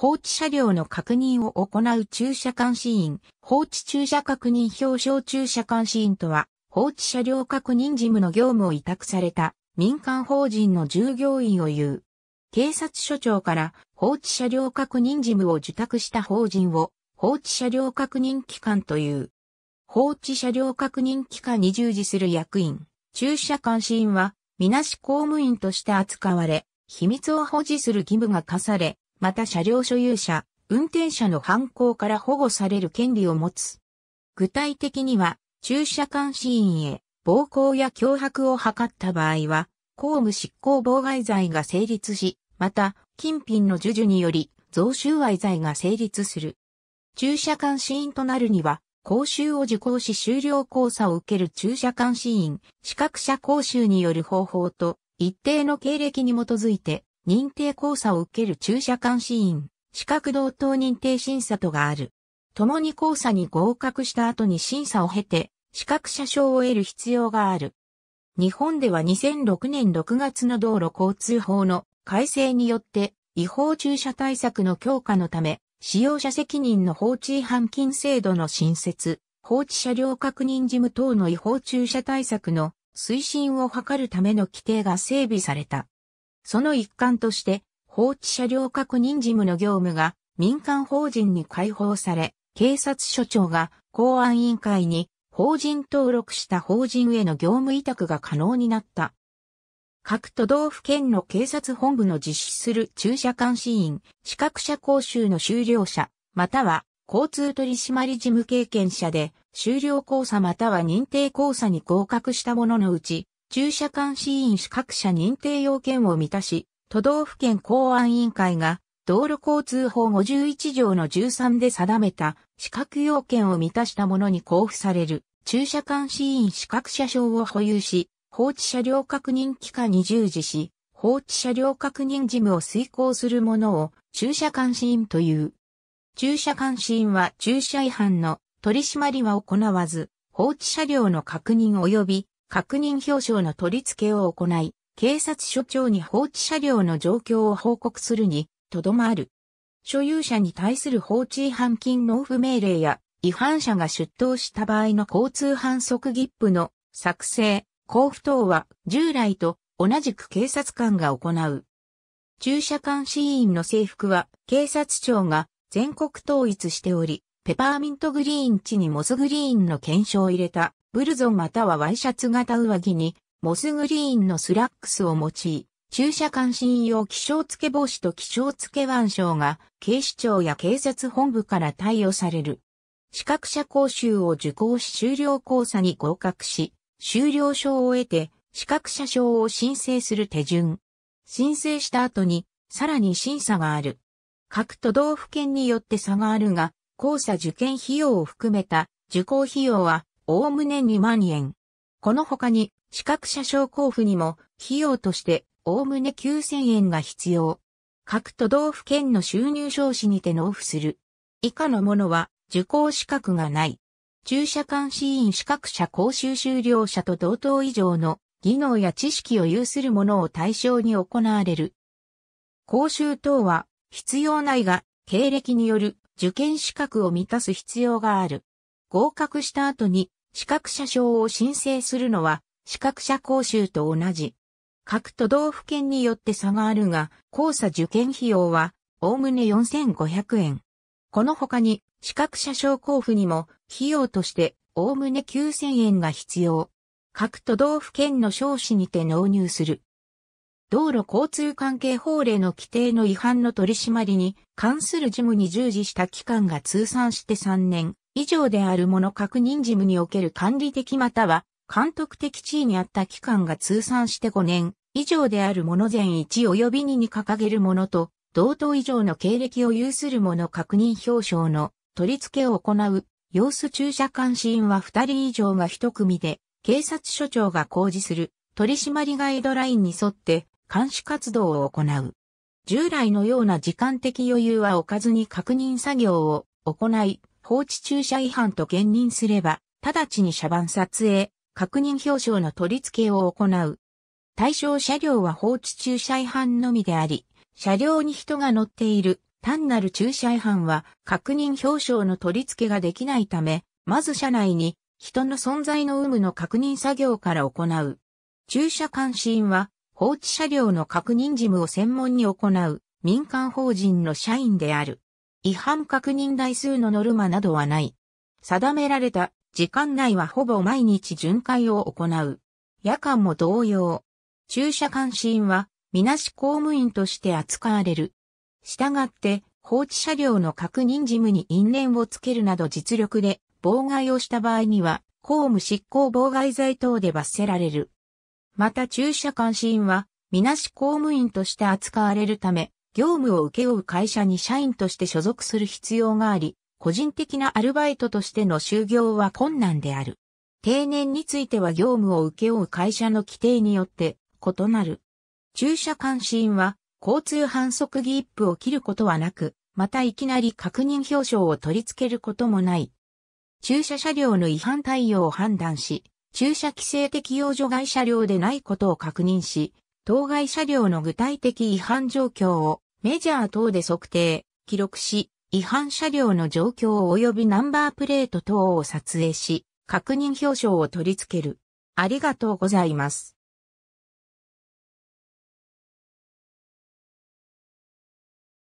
放置車両の確認を行う駐車監視員、放置駐車確認表彰駐車監視員とは、放置車両確認事務の業務を委託された民間法人の従業員を言う。警察署長から放置車両確認事務を受託した法人を放置車両確認機関という。放置車両確認機関に従事する役員、駐車監視員は、みなし公務員として扱われ、秘密を保持する義務が課され、また車両所有者、運転者の犯行から保護される権利を持つ。具体的には、駐車監視員へ暴行や脅迫を図った場合は、公務執行妨害罪が成立し、また、金品の授受により、贈収賄罪が成立する。駐車監視員となるには、講習を受講し終了講座を受ける駐車監視員、資格者講習による方法と、一定の経歴に基づいて、認定交差を受ける駐車監視員、資格同等認定審査とがある。共に交差に合格した後に審査を経て、資格者証を得る必要がある。日本では2006年6月の道路交通法の改正によって、違法駐車対策の強化のため、使用者責任の放置違反金制度の新設、放置車両確認事務等の違法駐車対策の推進を図るための規定が整備された。その一環として、放置車両確認事務の業務が民間法人に解放され、警察署長が公安委員会に法人登録した法人への業務委託が可能になった。各都道府県の警察本部の実施する駐車監視員、資格者講習の修了者、または交通取締事務経験者で、修了講座または認定講座に合格した者のうち、駐車監視員資格者認定要件を満たし、都道府県公安委員会が道路交通法51条の13で定めた資格要件を満たした者に交付される駐車監視員資格者証を保有し、放置車両確認期間に従事し、放置車両確認事務を遂行する者を駐車監視員という。駐車監視員は駐車違反の取り締まりは行わず、放置車両の確認及び確認表彰の取り付けを行い、警察署長に放置車両の状況を報告するに、とどまる。所有者に対する放置違反金納付命令や、違反者が出頭した場合の交通反則切符の作成、交付等は従来と同じく警察官が行う。駐車監視員の制服は警察庁が全国統一しており、ペパーミントグリーン地にモスグリーンの検証を入れたブルゾンまたはワイシャツ型上着に、モスグリーンのスラックスを用い、駐車監視用気象付け帽子と気象付け腕章が警視庁や警察本部から貸与される。資格者講習を受講し修了講座に合格し、修了証を得て資格者証を申請する手順。申請した後にさらに審査がある。各都道府県によって差があるが、講座受験費用を含めた受講費用はおおむね2万円。この他に、資格者証交付にも、費用として、おおむね9000円が必要。各都道府県の収入証紙にて納付する。以下のものは、受講資格がない。駐車監視員資格者講習修了者と同等以上の技能や知識を有する者を対象に行われる。講習等は必要ないが、経歴による受験資格を満たす必要がある。合格した後に資格者証を申請するのは、資格者講習と同じ。各都道府県によって差があるが、交差受験費用は、おおむね4500円。この他に、資格者証交付にも、費用として、おおむね9000円が必要。各都道府県の少子にて納入する。道路交通関係法令の規定の違反の取り締まりに関する事務に従事した期間が通算して3年、以上であるもの確認事務における管理的または監督的地位にあった期間が通算して5年以上であるもの全1及び2に掲げるものと同等以上の経歴を有するもの確認表彰の取り付けを行う様子駐車監視員は2人以上が1組で警察署長が公示する取締ガイドラインに沿って監視活動を行う。従来のような時間的余裕は置かずに確認作業を行い、放置駐車違反と兼任すれば、直ちに車番撮影、確認表彰の取り付けを行う。対象車両は放置駐車違反のみであり、車両に人が乗っている単なる駐車違反は確認表彰の取り付けができないため、まず車内に人の存在の有無の確認作業から行う。駐車監視員は放置車両の確認事務を専門に行う民間法人の社員である。違反確認台数のノルマなどはない。定められた時間内はほぼ毎日巡回を行う。夜間も同様。駐車監視員は、みなし公務員として扱われる。したがって、放置車両の確認事務に因縁をつけるなど実力で妨害をした場合には、公務執行妨害罪等で罰せられる。また駐車監視員は、みなし公務員として扱われるため、業務を請け負う会社に社員として所属する必要があり、個人的なアルバイトとしての就業は困難である。定年については業務を請け負う会社の規定によって異なる。駐車監視員は交通反則ギ一プを切ることはなく、またいきなり確認表彰を取り付けることもない。駐車車両の違反対応を判断し、駐車規制適用除外車両でないことを確認し、当該車両の具体的違反状況をメジャー等で測定、記録し、違反車両の状況及びナンバープレート等を撮影し、確認表彰を取り付ける。ありがとうございます。